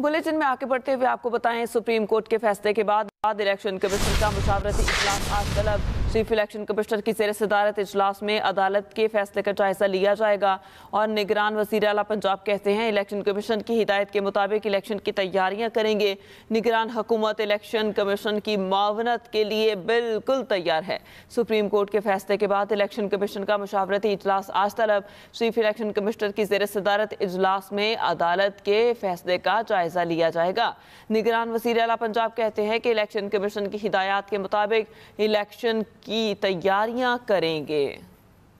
bulletin में आगे बढ़ते हुए आपको बताएं सुप्रीम कोर्ट के फैसले के बाद बाद इलेक्शन कमीशन का मुशावरती इजलास आज तलब चीफ इलेक्शन कमिश्नर की सैर सदारत इजलास में अदालत के फैसले का जायजा लिया जाएगा और निगरान वजीर अला पंजाब कहते हैं इलेक्शन कमीशन की हिदायत के मुताबिक इलेक्शन की तैयारियां करेंगे निगरान हुकूमत इलेक्शन कमीशन की मावनत के लिए बिल्कुल तैयार है सुप्रीम कोर्ट के फैसले के बाद इलेक्शन कमीशन का मुशावरती इजलास आज तलब चीफ इलेक्शन कमिश्नर की जेर सदारत इजलास में अदालत के फैसले का जायजा लिया जाएगा निगरान वजीर अला पंजाब कहते हैं कि इलेक्शन कमीशन की हिदायत के मुताबिक इलेक्शन की तैयारियां करेंगे